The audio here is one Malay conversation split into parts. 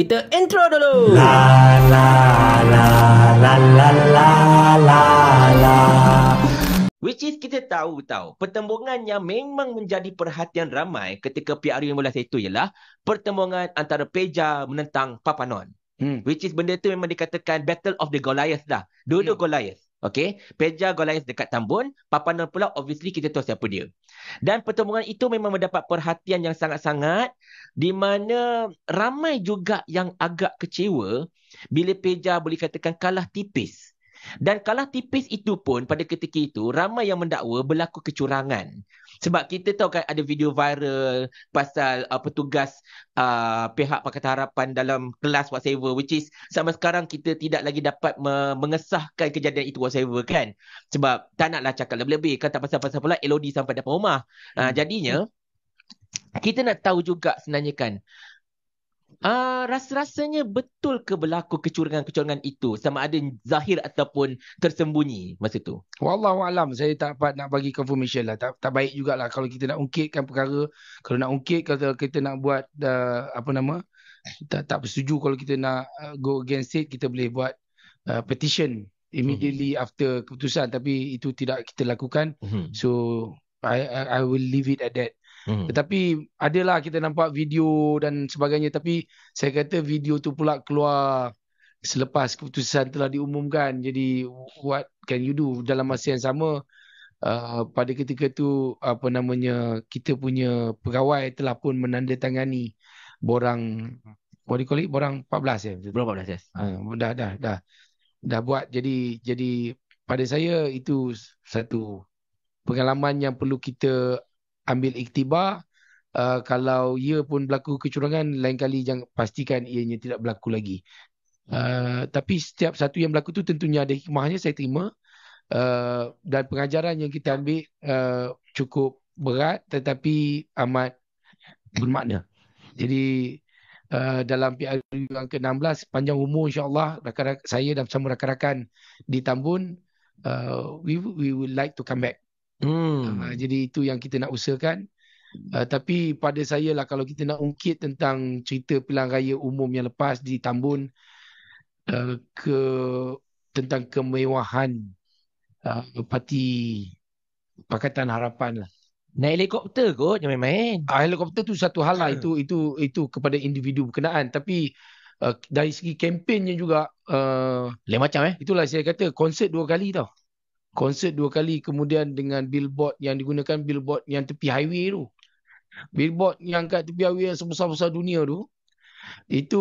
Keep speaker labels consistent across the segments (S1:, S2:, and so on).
S1: kita intro dulu. La la la la la la la la. Which is kita tahu tahu pertembungan yang memang menjadi perhatian ramai ketika PRU yang mula itu ialah pertembungan antara Peja menentang Papanon. Hmm. Which is benda tu memang dikatakan Battle of the Goliath dah. Dua-dua hmm. Goliath. Okay. Peja Goliath dekat Tambun. Papa Nur pula obviously kita tahu siapa dia. Dan pertemuan itu memang mendapat perhatian yang sangat-sangat di mana ramai juga yang agak kecewa bila Peja boleh katakan kalah tipis dan kalah tipis itu pun pada ketika itu ramai yang mendakwa berlaku kecurangan. Sebab kita tahu kan ada video viral pasal uh, petugas uh, pihak Pakatan Harapan dalam kelas whatsoever which is sama sekarang kita tidak lagi dapat me- mengesahkan kejadian itu whatsoever kan. Sebab tak naklah cakap lebih-lebih kan tak pasal-pasal pula LOD sampai depan rumah. Uh, jadinya kita nak tahu juga sebenarnya kan Uh, rasa-rasanya betul ke berlaku kecurangan-kecurangan itu sama ada zahir ataupun tersembunyi masa itu.
S2: Wallahualam saya tak dapat nak bagi confirmation lah. Tak, tak baik jugalah kalau kita nak ungkitkan perkara. Kalau nak ungkit kalau kita nak buat uh, apa nama tak, tak bersetuju kalau kita nak uh, go against it kita boleh buat uh, petition immediately mm-hmm. after keputusan tapi itu tidak kita lakukan mm-hmm. so I, I, I will leave it at that Hmm. Tetapi adalah kita nampak video dan sebagainya tapi saya kata video tu pula keluar selepas keputusan telah diumumkan. Jadi what can you do dalam masa yang sama uh, pada ketika tu apa namanya kita punya pegawai telah pun menandatangani borang what do you call it borang 14 ya. Borang 14 ya. Yes. Uh, dah dah dah. Dah buat jadi jadi pada saya itu satu pengalaman yang perlu kita ambil iktibar uh, kalau ia pun berlaku kecurangan lain kali jangan pastikan ianya tidak berlaku lagi uh, tapi setiap satu yang berlaku tu tentunya ada hikmahnya saya terima uh, dan pengajaran yang kita ambil uh, cukup berat tetapi amat bermakna jadi Uh, dalam PRU yang ke-16 panjang umur insyaAllah rakan saya dan sama rakan-rakan di Tambun uh, we, we would like to come back Hmm. Uh, jadi itu yang kita nak usahakan. Uh, tapi pada saya lah kalau kita nak ungkit tentang cerita pilihan raya umum yang lepas di Tambun uh, ke tentang kemewahan uh, parti Pakatan Harapan lah. Naik helikopter kot, jangan main-main. Uh, helikopter tu satu hal lah. Hmm. Itu, itu, itu kepada individu berkenaan. Tapi Uh, dari segi kempennya juga uh, lain macam eh itulah saya kata konsert dua kali tau konsert dua kali kemudian dengan billboard yang digunakan billboard yang tepi highway tu billboard yang kat tepi highway yang sebesar-besar dunia tu itu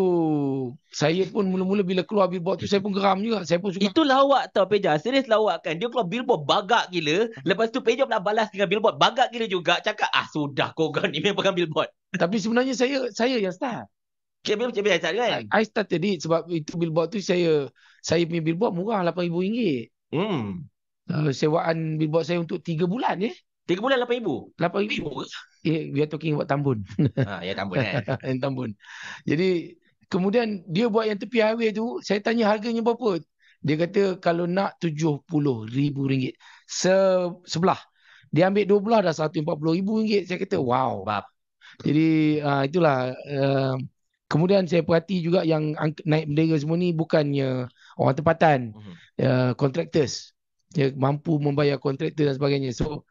S2: saya pun mula-mula bila keluar billboard tu saya pun geram juga saya pun suka itu lawak tau Peja serius
S1: lawak kan dia keluar billboard bagak gila lepas tu Peja pula balas dengan billboard bagak gila juga cakap ah sudah kau kan ni pegang billboard
S2: tapi sebenarnya saya saya yang start Cik Bil, Cik Bil, Cik Bil, I started it sebab itu billboard tu saya saya punya billboard murah RM8,000 hmm. Uh, hmm. sewaan buat saya untuk 3 bulan ya. Eh? 3 bulan 8000. 8000 ke? Yeah, ya, we are talking about Tambun. Ha, ya Tambun eh. yang Tambun. Jadi kemudian dia buat yang tepi highway tu, saya tanya harganya berapa? Dia kata kalau nak rm ringgit Se sebelah. Dia ambil dua belah dah RM140,000. Saya kata wow. Bab. Jadi uh, itulah. Uh, kemudian saya perhati juga yang naik bendera semua ni bukannya orang tempatan. Uh, contractors dia mampu membayar kontraktor dan sebagainya. So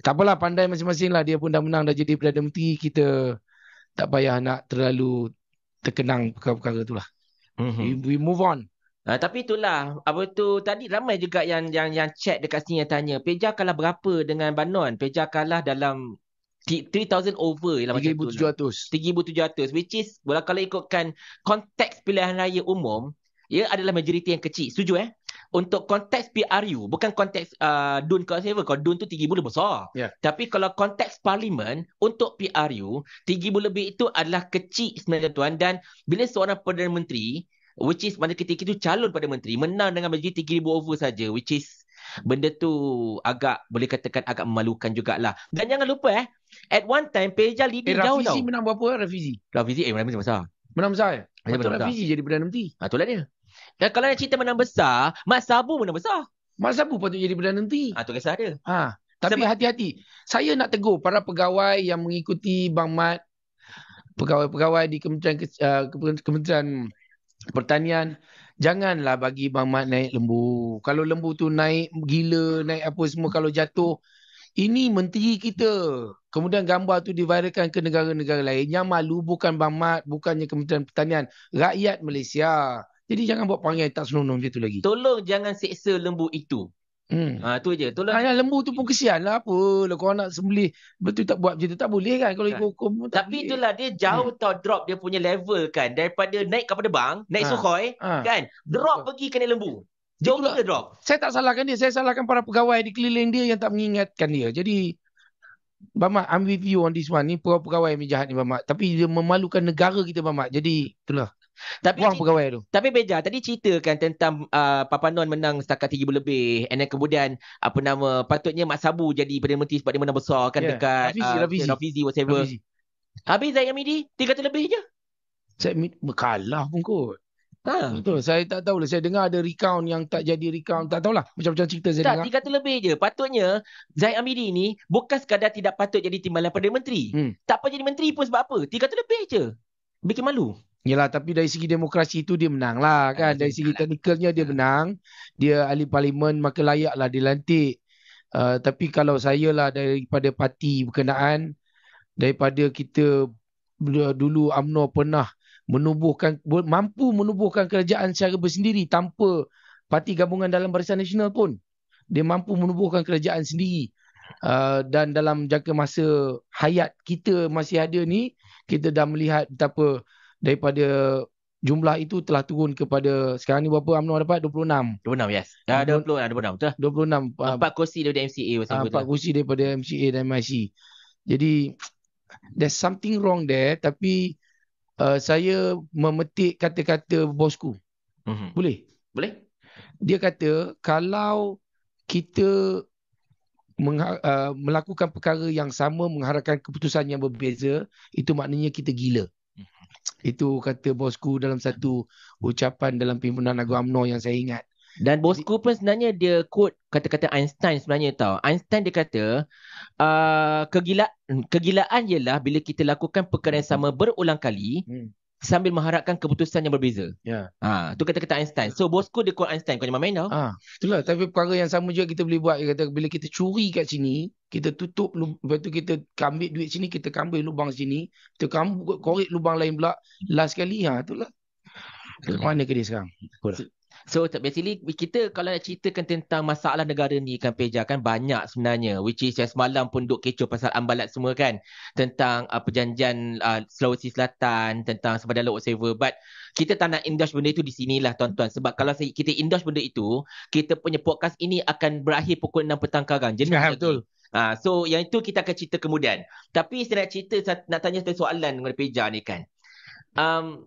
S2: tak apalah pandai masing-masing lah dia pun dah menang dah jadi Perdana Menteri kita tak payah nak terlalu terkenang perkara-perkara itulah. Mm-hmm. We, we move on.
S1: Uh, tapi itulah apa tu tadi ramai juga yang yang yang chat dekat sini yang tanya Peja kalah berapa dengan Banon? Peja kalah dalam 3000 over ialah macam tu. 3700. Lah. 3700 which is kalau kalau ikutkan konteks pilihan raya umum ia adalah majoriti yang kecil. Setuju eh? untuk konteks PRU bukan konteks uh, DUN ke Seven kalau DUN tu tinggi bulu besar yeah. tapi kalau konteks parlimen untuk PRU tinggi bulu lebih itu adalah kecil sebenarnya tuan dan bila seorang Perdana Menteri which is pada ketika itu calon Perdana Menteri menang dengan majoriti 3,000 over saja which is benda tu agak boleh katakan agak memalukan jugalah dan jangan lupa eh at one time Peja leading eh, jauh Rafizi tau Rafizi menang berapa Rafizi Rafizi eh menang besar menang besar eh ya, Rafizi jadi Perdana Menteri ah, Itulah dia dan kalau nak cerita menang besar, Mat Sabu menang besar.
S2: Mat Sabu patut jadi Perdana Menteri. Ha, tu kisah dia. Ha. Tapi Sebab... hati-hati. Saya nak tegur para pegawai yang mengikuti Bang Mat. Pegawai-pegawai di Kementerian, uh, Kementerian Pertanian. Janganlah bagi Bang Mat naik lembu. Kalau lembu tu naik gila, naik apa semua. Kalau jatuh, ini menteri kita. Kemudian gambar tu diviralkan ke negara-negara lain. Yang malu bukan Bang Mat, bukannya Kementerian Pertanian. Rakyat Malaysia. Jadi jangan buat panggil tak senonoh macam tu lagi. Tolong jangan seksa lembu itu. Hmm. Ha, tu je. Tolong. Ayah lembu tu pun kesian lah Apa lah kau nak sembelih. Betul tak buat macam tu. Tak boleh kan kalau ikut hukum. Tapi boleh. itulah
S1: dia jauh hmm. tau drop dia punya level kan. Daripada naik kepada bang. Naik ha. sukhoi. Ha. Kan. Drop Betul. pergi kena lembu. Jauh itulah, drop.
S2: Saya tak salahkan dia. Saya salahkan para pegawai di keliling dia yang tak mengingatkan dia. Jadi. Bamak, I'm with you on this one. Ni pegawai-pegawai yang jahat ni, Bamak. Tapi dia memalukan negara kita, Bamak. Jadi, itulah. Tapi buang pegawai tu.
S1: Tapi beja tadi ceritakan tentang uh, Papa Non menang setakat 3 lebih and then kemudian apa nama patutnya Mat Sabu jadi Perdana Menteri sebab dia menang besar kan yeah. dekat Rafizi, uh, Rafizi. Rafizi whatever. Rafizi. Habis Zaid Hamidi 300 lebih je.
S2: Zaid kalah pun kot. Ha. Betul. Saya tak tahu lah. Saya dengar ada recount yang tak jadi recount. Tak tahulah. Macam-macam cerita saya tak, dengar.
S1: Tak, 300 lebih je. Patutnya Zaid Amiri ni bukan sekadar tidak patut jadi timbalan Perdana Menteri. Hmm. Tak apa jadi menteri pun sebab apa. Tiga 300 lebih je.
S2: Bikin malu. Yelah tapi dari segi demokrasi itu dia menang lah ah, kan. Dari segi lah. teknikalnya dia ah. menang. Dia ahli parlimen maka layak lah dilantik. Uh, tapi kalau saya lah daripada parti berkenaan. Daripada kita dulu UMNO pernah menubuhkan, mampu menubuhkan kerajaan secara bersendiri tanpa parti gabungan dalam barisan nasional pun. Dia mampu menubuhkan kerajaan sendiri. Uh, dan dalam jangka masa hayat kita masih ada ni, kita dah melihat betapa daripada jumlah itu telah turun kepada sekarang ni berapa UMNO dapat 26 26 yes dah 20 26 ah, betul 26 ah. empat uh, kursi daripada MCA pasal ah, empat uh, kursi daripada MCA dan MIC jadi there's something wrong there tapi uh, saya memetik kata-kata bosku mm-hmm. boleh boleh dia kata kalau kita uh, melakukan perkara yang sama mengharapkan keputusan yang berbeza itu maknanya kita gila Mm-hmm. Itu kata bosku dalam satu ucapan dalam pimpinan agama UMNO yang saya ingat. Dan bosku pun sebenarnya dia
S1: quote kata-kata Einstein sebenarnya tau. Einstein dia kata, uh, kegila- kegilaan ialah bila kita lakukan perkara yang sama berulang kali, hmm sambil mengharapkan keputusan
S2: yang berbeza. Ya. Ha, tu kata kata Einstein. So bosku dia call Einstein kau jangan main tau. Ha. Itulah tapi perkara yang sama juga kita boleh buat dia kata bila kita curi kat sini, kita tutup lepas tu kita ambil duit sini, kita kambil lubang sini, kita kambuk korek lubang lain pula. Last kali ha itulah. Ke mana ke dia sekarang? Betul. So basically kita kalau nak ceritakan tentang
S1: masalah negara ni kan Peja kan banyak sebenarnya which is semalam pun duk kecoh pasal ambalat semua kan tentang uh, perjanjian uh, Sulawesi Selatan tentang sepadan laut whatever but kita tak nak endorse benda itu di sinilah tuan-tuan sebab kalau kita endorse benda itu kita punya podcast ini akan berakhir pukul 6 petang sekarang jenis ya, betul uh, so yang itu kita akan cerita kemudian tapi saya nak cerita nak tanya satu soalan kepada Peja ni kan um,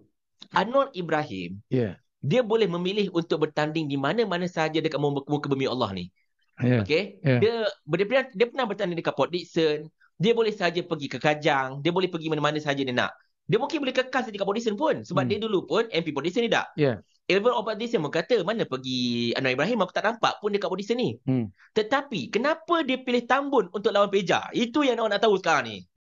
S1: Anwar Ibrahim yeah dia boleh memilih untuk bertanding di mana-mana sahaja dekat muka, muka bumi Allah ni. Yeah. Okay? Yeah. Dia, dia, pernah, dia pernah bertanding dekat Port Dixon. Dia boleh saja pergi ke Kajang. Dia boleh pergi mana-mana sahaja dia nak. Dia mungkin boleh kekal saja dekat Port Dixon pun. Sebab hmm. dia dulu pun MP Port Dixon ni tak. Yeah. Elvin Port Dixon pun kata, mana pergi Anwar Ibrahim aku tak nampak pun dekat Port Dixon ni. Hmm. Tetapi, kenapa dia pilih Tambun untuk lawan Peja? Itu yang orang nak tahu sekarang ni.